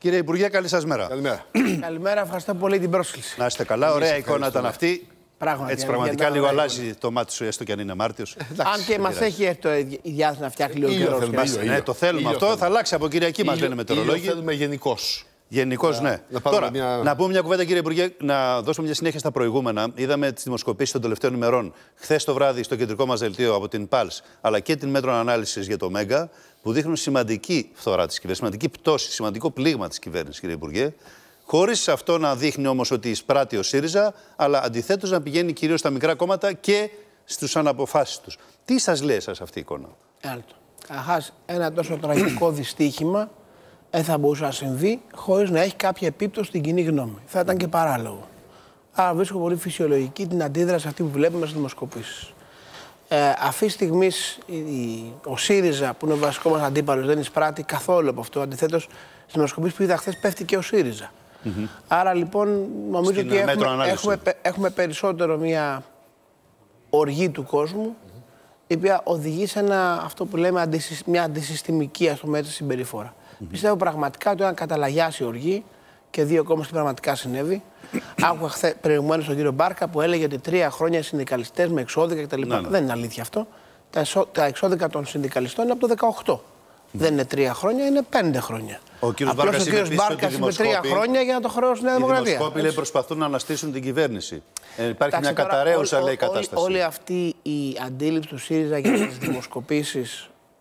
Κύριε Υπουργέ, καλή σας μέρα. Καλημέρα. Καλημέρα, ευχαριστώ πολύ την πρόσκληση. Να είστε καλά, ωραία εικόνα ήταν αυτή. Πράγματι, Έτσι, ναι, πραγματικά λίγο αλλάζει το μάτι σου, έστω και αν είναι Μάρτιος. Αν και μα έχει έρθει η διάθεση να φτιάχνει λίγο καιρό. Ναι, το θέλουμε αυτό. Θα αλλάξει από Κυριακή, μας λένε μετεωρολόγοι. Το θέλουμε γενικώς. Γενικώς, ναι. Να Τώρα, μια... να πούμε μια κουβέντα, κύριε Υπουργέ, να δώσουμε μια συνέχεια στα προηγούμενα. Είδαμε τις δημοσκοπήσεις των τελευταίων ημερών. Χθες το βράδυ, στο κεντρικό μας δελτίο από την ΠΑΛΣ, αλλά και την μέτρο ανάλυσης για το ΜΕΓΑ, που δείχνουν σημαντική φθορά της κυβέρνησης, σημαντική πτώση, σημαντικό πλήγμα της κυβέρνησης, κύριε Υπουργέ. Χωρίς αυτό να δείχνει όμως ότι εισπράττει ο ΣΥΡΙΖΑ, αλλά αντιθέτως να πηγαίνει κυρίως στα μικρά κόμματα και στους τους. Τι σας λέει σα αυτή η εικόνα. Αχάς, ένα τόσο τραγικό δυστύχημα ε, θα μπορούσε να συμβεί χωρίς να έχει κάποια επίπτωση στην κοινή γνώμη. Θα ήταν και παράλογο. Άρα βρίσκω πολύ φυσιολογική την αντίδραση αυτή που βλέπουμε στις δημοσκοπήσεις. Ε, αυτή τη στιγμή ο ΣΥΡΙΖΑ, που είναι ο βασικός μας αντίπαλος, δεν εισπράττει καθόλου από αυτό. Αντιθέτως, στις δημοσκοπήσεις που είδα χθες, πέφτει και ο ΣΥΡΙΖΑ. Άρα λοιπόν, νομίζω ότι ε, έχουμε, έχουμε, περισσότερο μια οργή του κόσμου, η οποία οδηγεί σε ένα, αυτό που λέμε, μια αντισυστημική ας πούμε, συμπεριφορά mm Πιστεύω πραγματικά ότι όταν καταλαγιάσει η οργή και δύο κόμμα τι πραγματικά συνέβη. Άκουγα χθε προηγουμένως τον κύριο Μπάρκα που έλεγε ότι τρία χρόνια οι συνδικαλιστές με εξώδικα κτλ. Ναι, ναι. Δεν είναι αλήθεια αυτό. Τα, τα εξώδικα των συνδικαλιστών είναι από το 18. Ναι. Δεν είναι τρία χρόνια, είναι πέντε χρόνια. Ο κύριος Μπάρκα είπε, τρία χρόνια για να το χρεώσουν η Δημοκρατία. Οι δημοσκόποι λέει, προσπαθούν να αναστήσουν την κυβέρνηση. Ε, υπάρχει μια καταραίωσα λέει κατάσταση. Όλη αυτή η αντίληψη του ΣΥΡΙΖΑ για τις δημοσκοπήσεις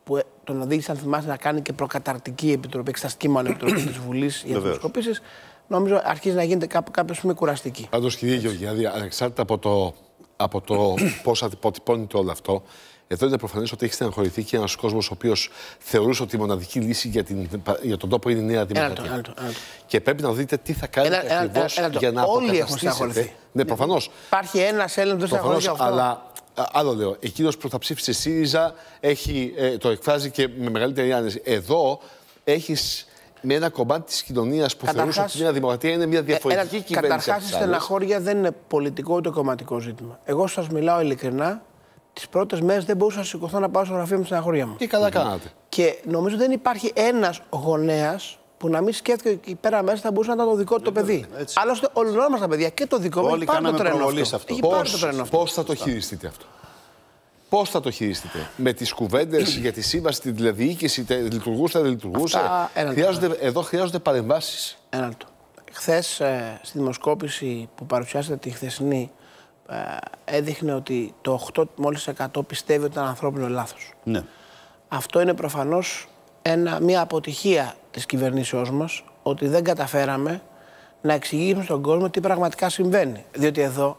που ε- να οδήγησε, αν θυμάσαι, να κάνει και προκαταρτική επιτροπή, εξεταστική μόνο επιτροπή της Βουλής για τι δημοσκοπήσεις. Νομίζω αρχίζει να γίνεται κάπου κάποιο κουραστική. Πάντως, κύριε Γεωργιάδη, δηλαδή, ανεξάρτητα από το, από το πώς αποτυπώνεται όλο αυτό, εδώ είναι προφανές ότι έχει στεναχωρηθεί και ένας κόσμος ο οποίος θεωρούσε ότι η μοναδική λύση για, την, για τον τόπο είναι η Νέα Δημοκρατία. Ένα το, ένα Και πρέπει να δείτε τι θα κάνει ακριβώ για να Όλοι έχουν στεναχωρηθεί. Ναι, προφανώς. Υπάρχει ένας Έλληνας που δεν στεναχωρηθεί. Αλλά άλλο λέω. Εκείνος που θα ψήφισε ΣΥΡΙΖΑ έχει, ε, το εκφράζει και με μεγαλύτερη άνεση. Εδώ έχεις με ένα κομμάτι της κοινωνίας που καταρχάς, θεωρούσε ότι μια δημοκρατία είναι μια ε, διαφορετική ε, ε κυβέρνηση. Καταρχάς, η στεναχώρια δεν είναι πολιτικό ούτε κομματικό ζήτημα. Εγώ σας μιλάω ειλικρινά. Τις πρώτες μέρες δεν μπορούσα να σηκωθώ να πάω στο γραφείο μου τη στεναχώρια μου. Και καλά κάνατε. Και νομίζω δεν υπάρχει ένας γονέας που να μην σκέφτεται εκεί πέρα μέσα θα μπορούσε να ήταν το δικό του το ναι, ναι, παιδί. Ναι, Άλλωστε, όλοι μα τα παιδιά και το δικό μα. Όλοι κάναμε τρένο. αυτό. Πώ θα το χειριστείτε αυτό. Πώς θα το χειριστείτε. με τις κουβέντες για τη σύμβαση, τη τηλεδιοίκηση, τε, λειτουργούσε, δεν λειτουργούσε. χρειάζονται, εδώ χρειάζονται παρεμβάσεις. Ένα Χθες ε, στη δημοσκόπηση που παρουσιάσατε τη χθεσινή, ε, έδειχνε ότι το 8 μόλι 100 πιστεύει ότι ήταν ανθρώπινο λάθος. Ναι. Αυτό είναι προφανώς ένα, μια αποτυχία της κυβερνήσεώς μας ότι δεν καταφέραμε να εξηγήσουμε στον κόσμο τι πραγματικά συμβαίνει. Διότι εδώ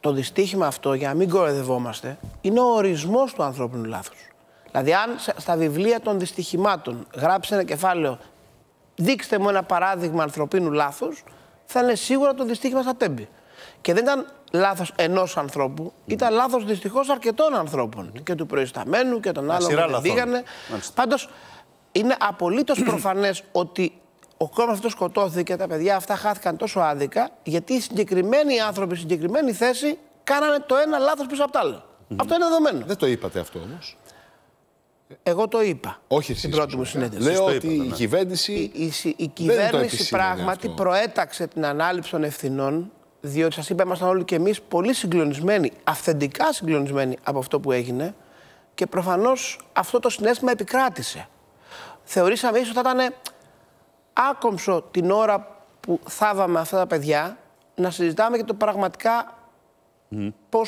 το δυστύχημα αυτό, για να μην κοροϊδευόμαστε, είναι ο ορισμός του ανθρώπινου λάθους. Δηλαδή, αν στα βιβλία των δυστυχημάτων γράψει ένα κεφάλαιο, δείξτε μου ένα παράδειγμα ανθρωπίνου λάθους», θα είναι σίγουρα το δυστύχημα στα τέμπη. Και δεν ήταν λάθος ενός ανθρώπου, ήταν λάθος δυστυχώς αρκετών ανθρώπων. Και του προϊσταμένου και των άλλων που πήγανε. Πάντως είναι απολύτως προφανές ότι ο κόσμος αυτός σκοτώθηκε, τα παιδιά αυτά χάθηκαν τόσο άδικα, γιατί οι συγκεκριμένοι άνθρωποι, η συγκεκριμένη θέση, κάνανε το ένα λάθος πίσω από το άλλο. Αυτό είναι δεδομένο. Δεν το είπατε αυτό όμως. Εγώ το είπα. Όχι στην πρώτη μου συνέντευξη. Λέω ότι η ναι. κυβέρνηση. Η, η, η κυβέρνηση πράγματι προέταξε την ανάληψη των ευθυνών διότι σας είπα, ήμασταν όλοι και εμείς πολύ συγκλονισμένοι, αυθεντικά συγκλονισμένοι από αυτό που έγινε και προφανώς αυτό το συνέστημα επικράτησε. Θεωρήσαμε ίσως θα ήταν άκομψο την ώρα που θάβαμε αυτά τα παιδιά να συζητάμε για το πραγματικά mm. πώς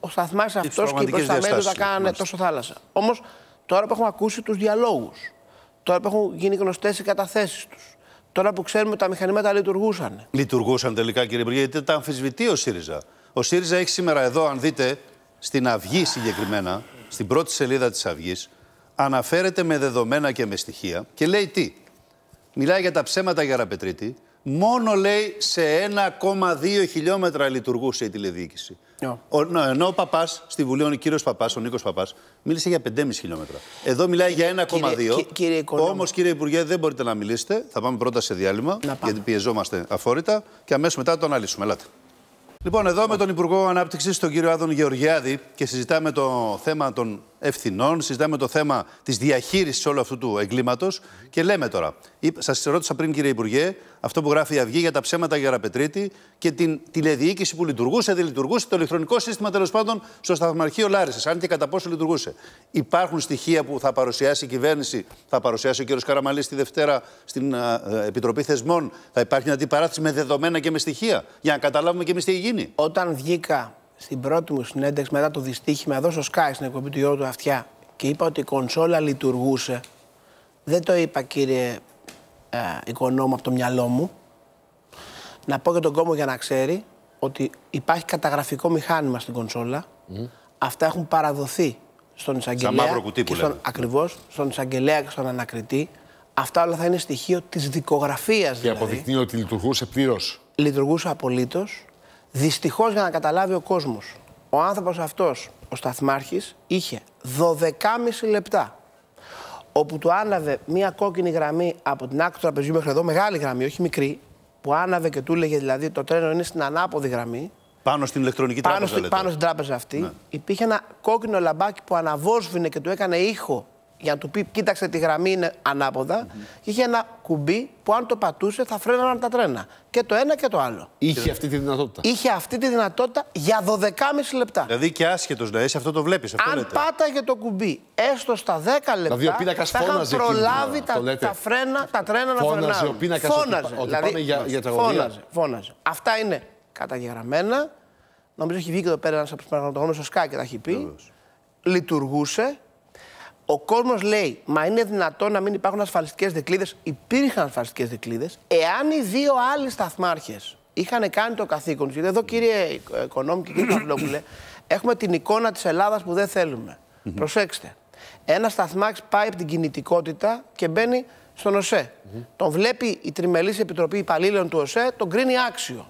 ο σταθμά αυτός και πώ τα θα κάνανε τόσο θάλασσα. Όμως τώρα που έχουμε ακούσει τους διαλόγους, τώρα που έχουν γίνει γνωστές οι καταθέσεις τους, Τώρα που ξέρουμε ότι τα μηχανήματα λειτουργούσαν. Λειτουργούσαν τελικά, κύριε Υπουργέ, γιατί τα αμφισβητεί ο ΣΥΡΙΖΑ. Ο ΣΥΡΙΖΑ έχει σήμερα εδώ, αν δείτε, στην Αυγή συγκεκριμένα, στην πρώτη σελίδα της Αυγής, αναφέρεται με δεδομένα και με στοιχεία και λέει τι. Μιλάει για τα ψέματα για Ραπετρίτη. Μόνο λέει σε 1,2 χιλιόμετρα λειτουργούσε η τηλεδιοίκηση. Ναι, ενώ ο παπάς στη Βουλή, ο κύριος Παπάς, ο Νίκος Παπάς, μίλησε για 5,5 χιλιόμετρα. Εδώ μιλάει για 1,2. Όμως, κύριε Υπουργέ, δεν μπορείτε να μιλήσετε. Θα πάμε πρώτα σε διάλειμμα, γιατί πιεζόμαστε αφόρητα και αμέσως μετά το αναλύσουμε. Ελάτε. Λοιπόν, εδώ με τον Υπουργό Ανάπτυξης, τον κύριο Άδων Γεωργιάδη, και συζητάμε το θέμα των ευθυνών, συζητάμε το θέμα της διαχείρισης όλου αυτού του εγκλήματος και λέμε τώρα. Σας ρώτησα πριν, κύριε Υπουργέ, αυτό που γράφει η Αυγή για τα ψέματα για Ραπετρίτη και την τηλεδιοίκηση που λειτουργούσε, δεν λειτουργούσε, το ηλεκτρονικό σύστημα τέλος πάντων στο σταθμαρχείο Λάρισας, αν και κατά πόσο λειτουργούσε. Υπάρχουν στοιχεία που θα παρουσιάσει η κυβέρνηση, θα παρουσιάσει ο κύριος Καραμαλής τη Δευτέρα στην ε, Επιτροπή Θεσμών. Θα υπάρχει μια αντιπαράθεση με δεδομένα και με στοιχεία, για να καταλάβουμε και εμείς τι γίνει. Όταν βγήκα στην πρώτη μου συνέντευξη μετά το δυστύχημα εδώ στο Sky στην εκπομπή του Γιώργου του Αυτιά και είπα ότι η κονσόλα λειτουργούσε. Δεν το είπα κύριε ε, οικονόμο από το μυαλό μου. Να πω και τον κόμμα για να ξέρει ότι υπάρχει καταγραφικό μηχάνημα στην κονσόλα. Αυτά έχουν παραδοθεί στον εισαγγελέα. Σαν κουτί που και στον, Ακριβώς, στον εισαγγελέα και στον ανακριτή. Αυτά όλα θα είναι στοιχείο της δικογραφίας. Και δηλαδή. αποδεικνύει ότι λειτουργούσε πλήρως. Λειτουργούσε απολύτως. Δυστυχώς για να καταλάβει ο κόσμος, ο άνθρωπος αυτός, ο Σταθμάρχης, είχε 12,5 λεπτά όπου του άναβε μία κόκκινη γραμμή από την άκρη του τραπεζιού μέχρι εδώ, μεγάλη γραμμή, όχι μικρή, που άναβε και του έλεγε δηλαδή το τρένο είναι στην ανάποδη γραμμή. Πάνω στην ηλεκτρονική τράπεζα. πάνω στην τράπεζα αυτή. Ναι. Υπήρχε ένα κόκκινο λαμπάκι που αναβόσβηνε και του έκανε ήχο για να του πει: Κοίταξε τη γραμμή είναι ανάποδα. Mm -hmm. Είχε ένα κουμπί που αν το πατούσε θα φρέναν τα τρένα. Και το ένα και το άλλο. Είχε αυτή τη δυνατότητα. Είχε αυτή τη δυνατότητα για 12,5 λεπτά. Δηλαδή και άσχετος να είσαι, αυτό το βλέπεις. Αν λέτε. πάταγε το κουμπί έστω στα 10 λεπτά. Δηλαδή ο προλάβει τα, τα, φρένα, τα τρένα φώναζε, να φρενάρουν. Φώναζε ο πίνακα. Φώναζε. Ότι, δηλαδή, πάμε για, για Φώναζε, φώναζε. Αυτά είναι καταγεγραμμένα. Νομίζω έχει βγει και εδώ πέρα ένας από τους πραγματογνώμενου ο Σκάκη τα έχει πει. Λειτουργούσε ο κόσμος λέει, μα είναι δυνατόν να μην υπάρχουν ασφαλιστικές δικλείδε. Υπήρχαν ασφαλιστικές δικλείδε. Εάν οι δύο άλλοι σταθμάρχες είχαν κάνει το καθήκον τους, γιατί εδώ κύριε Οικονόμη και κύριε Παυλόπουλε, έχουμε την εικόνα της Ελλάδας που δεν θέλουμε. Mm -hmm. Προσέξτε. Ένας σταθμάρχης πάει από την κινητικότητα και μπαίνει στον ΟΣΕ. Mm -hmm. Τον βλέπει η Τριμελής Επιτροπή Υπαλλήλων του ΟΣΕ, τον κρίνει άξιο.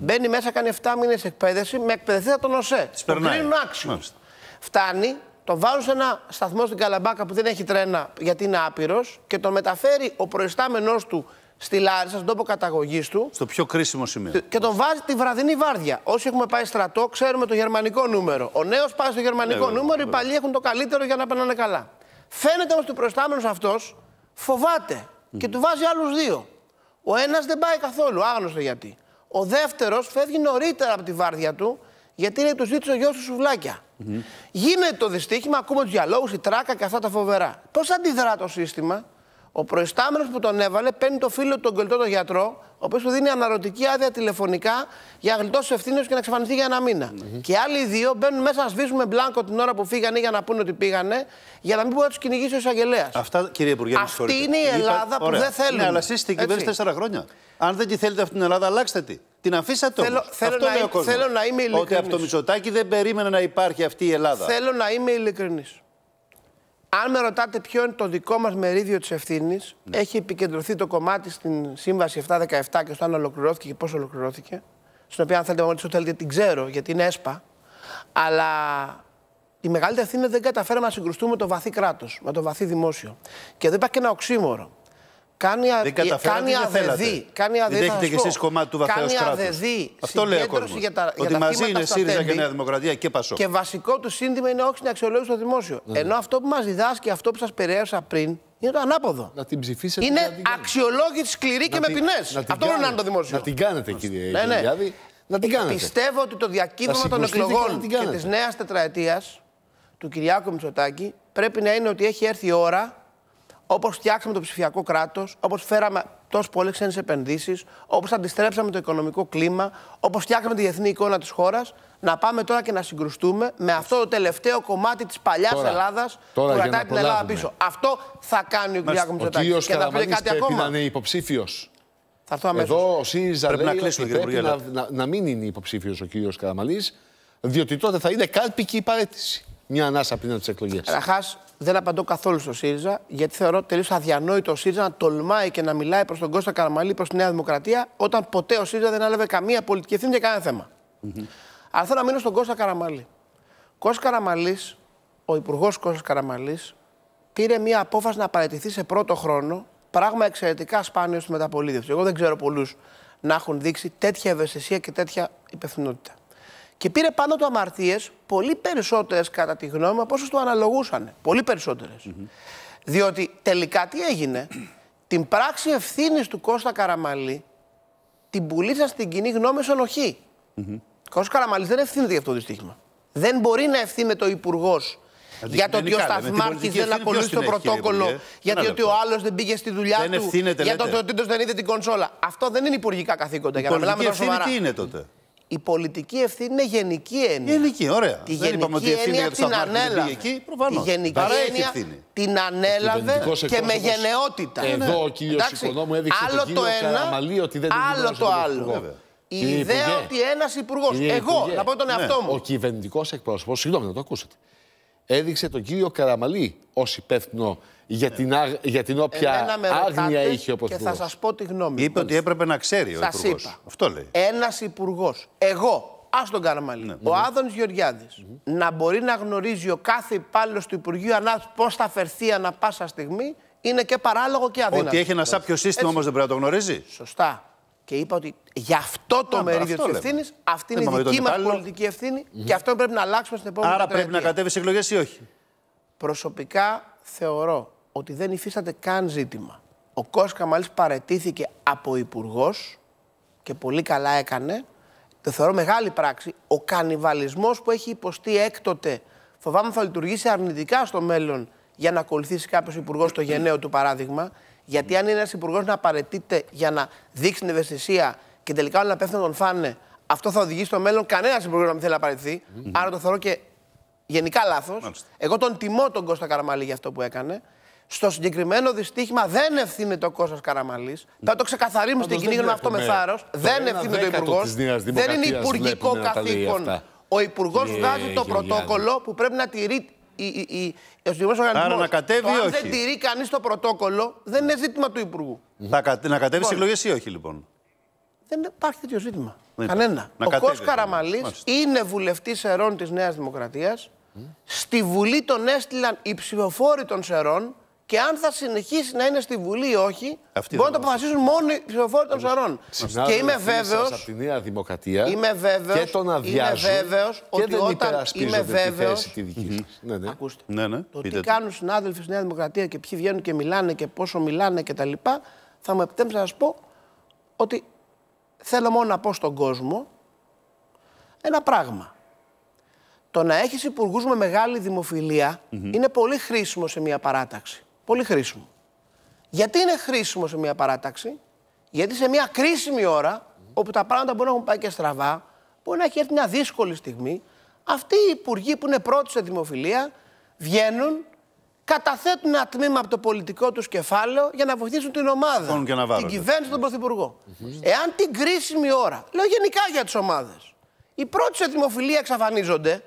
Μπαίνει μέσα, κάνει 7 μήνες εκπαίδευση με εκπαιδευτή τον ΟΣΕ. Τον κρίνουν άξιο. Φτάνει τον βάζουν σε ένα σταθμό στην Καλαμπάκα που δεν έχει τρένα γιατί είναι άπειρος και τον μεταφέρει ο προϊστάμενός του στη Λάρισα, στον τόπο καταγωγής του. Στο πιο κρίσιμο σημείο. Και τον βάζει τη βραδινή βάρδια. Όσοι έχουμε πάει στρατό, ξέρουμε το γερμανικό νούμερο. Ο νέος πάει στο γερμανικό ναι, νούμερο, οι παλιοί έχουν το καλύτερο για να περνάνε καλά. Φαίνεται όμως ότι ο προϊστάμενος αυτός φοβάται mm. και του βάζει άλλους δύο. Ο ένας δεν πάει καθόλου, άγνωστο γιατί. Ο δεύτερος φεύγει νωρίτερα από τη βάρδια του γιατί λέει, τους ζήτησε ο γιος σου σουβλακια Γίνεται το δυστύχημα, ακούμε τους διαλόγους, η τράκα και αυτά τα φοβερά. Πώς αντιδρά το σύστημα, ο προϊστάμενος που τον έβαλε παίρνει το φίλο του τον κολλητό τον γιατρό, ο οποίος του δίνει αναρωτική άδεια τηλεφωνικά για να γλιτώσει ευθύνε και να εξαφανιστεί για ένα μήνα. Mm -hmm. Και άλλοι δύο μπαίνουν μέσα να σβήσουμε μπλάνκο την ώρα που φύγανε για να πούνε ότι πήγανε, για να μην μπορεί να τους κυνηγήσει ο εισαγγελέας. Αυτά, κύριε Υπουργέ, Αυτή είναι η Ελλάδα Είπα... που δεν θέλουμε. Ναι, αλλά εσείς την κυβέρνηση τέσσερα χρόνια. Αν δεν τη θέλετε αυτή την Ελλάδα, αλλάξτε τη. Την αφήσατε όμως. Θέλω, θέλω, να, θέλω να είμαι ειλικρινή. Ότι από το Μητσοτάκι δεν περίμενε να υπάρχει αυτή η Ελλάδα. Θέλω να είμαι ειλικρινής. Αν με ρωτάτε ποιο είναι το δικό μας μερίδιο της ευθύνης, ναι. έχει επικεντρωθεί το κομμάτι στην Σύμβαση 717 και στο αν ολοκληρώθηκε και πώς ολοκληρώθηκε. Στην οποία, αν θέλετε, να το θέλετε, την ξέρω γιατί είναι ΕΣΠΑ. Αλλά η μεγαλύτερη ευθύνη δεν καταφέραμε να συγκρουστούμε με το βαθύ κράτος, με το βαθύ δημόσιο. Και εδώ υπάρχει και ένα οξύμορο. Κάνει, δεν κάνει αδεδή. Δεν έχετε κι εσείς κομμάτι του βαθέω κράτου. Αδεδί, Αυτό λέει ο κόσμο. ότι μαζί είναι ΣΥΡΙΖΑ και Νέα Δημοκρατία και ΠΑΣΟ. Και βασικό του σύνδημα είναι όχι στην αξιολόγηση το δημόσιο. Ναι, ναι. Ενώ αυτό που μας διδάσκει, αυτό που σας περιέγραψα πριν, είναι το ανάποδο. Να την ψηφίσετε. Είναι την αξιολόγηση σκληρή και με ποινέ. Αυτό πρέπει να είναι το δημόσιο. Να την κάνετε, κύριε δηλαδή; Να την ε, κάνετε. Πιστεύω ότι το διακύβευμα των εκλογών και της νέας τετραετίας του Κυριάκου Μητσοτάκη πρέπει να είναι ότι έχει έρθει η ώρα Όπως φτιάξαμε το ψηφιακό κράτος, όπως φέραμε τόσο πολλές ξένες επενδύσεις, όπως αντιστρέψαμε το οικονομικό κλίμα, όπως φτιάξαμε τη διεθνή εικόνα της χώρας, να πάμε τώρα και να συγκρουστούμε με αυτό το τελευταίο κομμάτι της παλιάς Ελλάδα που κρατάει την Ελλάδα πίσω. Αυτό θα κάνει ο κ. Μητσοτάκη. Ο και θα πει κάτι ακόμα. να είναι υποψήφιος. Θα έρθω αμέσως. Εδώ ο ΣΥΡΙΖΑ πρέπει, να, κλείσουμε, πρέπει να, να, να, μην είναι υποψήφιος ο κύριος Καραμαλής, διότι τότε θα είναι κάλπικη η παρέτηση. Μια ανάσα πριν από τις εκλογές. Καταρχάς, δεν απαντώ καθόλου στο ΣΥΡΙΖΑ, γιατί θεωρώ τελείως αδιανόητο ο ΣΥΡΙΖΑ να τολμάει και να μιλάει προς τον Κώστα Καραμαλή, προς τη Νέα Δημοκρατία, όταν ποτέ ο ΣΥΡΙΖΑ δεν έλαβε καμία πολιτική ευθύνη για κανένα θέμα. Mm-hmm. Αλλά θέλω να μείνω στον Κώστα Καραμαλή. Κώστας Καραμαλής, ο υπουργός Κώστας Καραμαλής, πήρε μια απόφαση να παραιτηθεί σε πρώτο χρόνο, πράγμα εξαιρετικά σπάνιο στη μεταπολίτευση. Εγώ δεν ξέρω πολλούς να έχουν δείξει τέτοια ευαισθησία και τέτοια υπευθυνότητα και πήρε πάνω του αμαρτίες πολύ περισσότερες, κατά τη γνώμη μου, από όσες του αναλογούσαν. Πολύ περισσότερες. Mm -hmm. Διότι τελικά τι έγινε, την πράξη ευθύνη του Κώστα Καραμαλή την πουλήσα στην κοινή γνώμη σε ενοχή. Mm -hmm. Κώστας Καραμαλής δεν ευθύνεται για αυτό το δυστύχημα. Δεν μπορεί να ευθύνεται ο υπουργός για το ότι ο Σταθμάρχη δεν ακολούθησε το πρωτόκολλο, γιατί ότι ο άλλος δεν πήγε στη δουλειά δεν του, για το ότι ο δεν είδε την κονσόλα. Αυτό δεν είναι υπουργικά καθήκοντα. για να μιλάμε τώρα Τι είναι τότε. Η πολιτική ευθύνη είναι γενική έννοια. Γενική, ωραία. Τη Δεν είπαμε η ευθύνη για την ανέλαβε. Η γενική έννοια την ανέλαβε και με γενναιότητα. Ε, εδώ ο κύριο Οικονόμου έδειξε άλλο τον το ένα, ότι δεν άλλο το άλλο. Η ιδέα ότι ένας υπουργός. Εγώ, να πω τον ναι. εαυτό μου. Ο κυβερνητικός εκπρόσωπος, συγγνώμη να το ακούσετε, έδειξε τον κύριο Καραμαλή ως υπεύθυνο για, την, για την όποια άγνοια είχε ο Πρωθυπουργό. Και θα σας πω τη γνώμη Είπε ότι έπρεπε να ξέρει ο Υπουργό. Αυτό λέει. Ένας Υπουργός. Εγώ, Ας τον ναι. Ο Άδων γεωργιαδη να μπορεί να γνωρίζει ο κάθε υπάλληλος του Υπουργείου Ανάπτυξη πώς θα φερθεί ανα πάσα στιγμή είναι και παράλογο και αδύνατο. Ότι έχει ένα σάπιο σύστημα όμως δεν πρέπει να το γνωρίζει. Σωστά. Και είπα ότι γι' αυτό το ναι, μερίδιο τη ευθύνης, αυτή είναι η δική μας πολιτική και αυτό πρέπει να αλλάξουμε στην επόμενη Άρα πρέπει να κατέβει εκλογές ή όχι. Προσωπικά θεωρώ ότι δεν υφίσταται καν ζήτημα. Ο Κώσκα μάλιστα παρετήθηκε από υπουργός και πολύ καλά έκανε. Το θεωρώ μεγάλη πράξη. Ο κανιβαλισμός που έχει υποστεί έκτοτε φοβάμαι θα λειτουργήσει αρνητικά στο μέλλον για να ακολουθήσει κάποιος υπουργός το γενναίο του παράδειγμα. Γιατί αν είναι ένας υπουργός να παρετείται για να δείξει την ευαισθησία και τελικά όλοι να πέφτουν τον φάνε, αυτό θα οδηγήσει στο μέλλον κανένας υπουργός να μην θέλει να παραιτηθεί. Άρα το θεωρώ και γενικά λάθος. Εγώ τον τιμώ τον Κώστα Καραμαλή για αυτό που έκανε στο συγκεκριμένο δυστύχημα δεν ευθύνεται ο Κώστας Καραμαλής. Θα το ξεκαθαρίσουμε στην κοινή γνώμη αυτό με θάρρο. Δεν ευθύνεται ο Υπουργό. Δεν είναι υπουργικό καθήκον. Ο Υπουργός ε, βγάζει το πρωτόκολλο που πρέπει να τηρεί η, η, ο Άρα να Αν δεν τηρεί κανείς το πρωτόκολλο, δεν είναι ζήτημα του Υπουργού. Να, κατέβει εκλογέ λοιπόν. ή όχι, λοιπόν. Δεν υπάρχει τέτοιο ζήτημα. Ναι. Κανένα. ο Κώσ λοιπόν. Καραμαλής είναι βουλευτής Ερών της Νέας Δημοκρατίας. Mm. Στη Βουλή τον έστειλαν οι ψηφοφόροι των Σερών και αν θα συνεχίσει να είναι στη Βουλή ή όχι, Αυτή να το αποφασίσουν μόνο οι ψηφοφόροι των ψαρών. Και είμαι βέβαιο. από τη Νέα Δημοκρατία. Είμαι βέβαιος. Και τον αδειάζουν. Είμαι βέβαιο ότι δεν όταν. Είμαι βέβαιο. Ναι, ναι, Ακούστε. Ναι, ναι. Το τι κάνουν συνάδελφοι στη Νέα Δημοκρατία και ποιοι βγαίνουν και μιλάνε και πόσο μιλάνε κτλ. Θα μου επιτρέψετε να σας πω ότι θέλω μόνο να πω στον κόσμο ένα πράγμα. Το να έχεις υπουργούς με μεγάλη δημοφιλία είναι πολύ χρήσιμο σε μια παράταξη. Πολύ χρήσιμο. Γιατί είναι χρήσιμο σε μια παράταξη, Γιατί σε μια κρίσιμη ώρα, όπου τα πράγματα μπορεί να έχουν πάει και στραβά, μπορεί να έχει έρθει μια δύσκολη στιγμή, αυτοί οι υπουργοί που είναι πρώτοι σε δημοφιλία βγαίνουν, καταθέτουν ένα τμήμα από το πολιτικό τους κεφάλαιο για να βοηθήσουν την ομάδα, και να την κυβέρνηση, τον ναι. πρωθυπουργό. Εάν την κρίσιμη ώρα, λέω γενικά για τις ομάδες, οι πρώτοι σε δημοφιλία εξαφανίζονται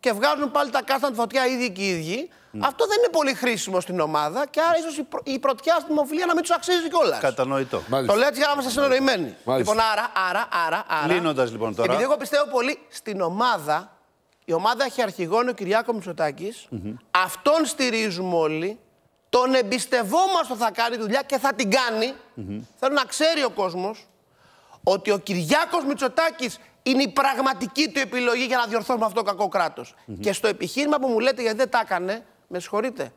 και βγάζουν πάλι τα κάστανα τη φωτιά ήδη και οι ίδιοι, ναι. Αυτό δεν είναι πολύ χρήσιμο στην ομάδα και άρα ίσως η, πρωτιά στην να μην τους αξίζει κιόλας. Κατανοητό. Μάλιστα. Το λέω έτσι για να είμαστε συνονοημένοι. Λοιπόν, άρα, άρα, άρα. άρα Λύνοντα λοιπόν τώρα. Επειδή εγώ πιστεύω πολύ στην ομάδα, η ομάδα έχει αρχηγόνο ο Κυριάκος Μητσοτάκης, αυτόν στηρίζουμε όλοι. Τον εμπιστευόμαστε ότι θα κάνει δουλειά και θα την κάνει. Θέλω να ξέρει ο κόσμος ότι ο Κυριάκος Μητσοτάκης είναι η πραγματική του επιλογή για να διορθώσουμε αυτό το κακό κράτος. Και στο επιχείρημα που μου λέτε γιατί δεν τα έκανε, με συγχωρείτε,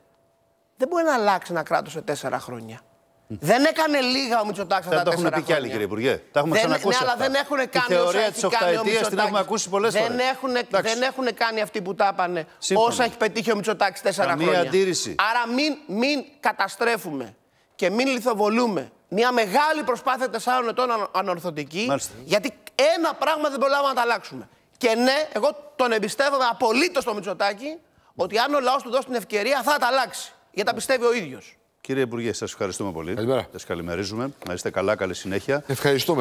δεν μπορεί να αλλάξει ένα κράτος σε τέσσερα χρόνια. Δεν έκανε λίγα ο Μητσοτάκης αυτά τα τέσσερα χρόνια. πει κι άλλοι, κύριε Υπουργέ. Τα έχουμε δεν, ξανακούσει. Ναι, αλλά δεν έχουν κάνει η θεωρία τη οχταετία την έχουμε ακούσει πολλές φορέ. Δεν, έχουν, δεν έχουν κάνει αυτοί που τα έπανε όσα έχει πετύχει ο Μητσοτάκης τέσσερα Καμία χρόνια. αντίρρηση. Άρα μην, μην καταστρέφουμε και μην λιθοβολούμε μια μεγάλη προσπάθεια τεσσάρων ετών ανορθωτική. Μάλιστα. Γιατί ένα πράγμα δεν μπορούμε να τα αλλάξουμε. Και ναι, εγώ τον εμπιστεύομαι απολύτως το Μητσοτάκη ότι αν ο λαός του δώσει την ευκαιρία θα τα αλλάξει. Γιατί τα ναι. πιστεύει ο ίδιος. Κύριε Υπουργέ, σας ευχαριστούμε πολύ. Καλημέρα. Σας καλημερίζουμε. Να είστε καλά, καλή συνέχεια. Ευχαριστούμε.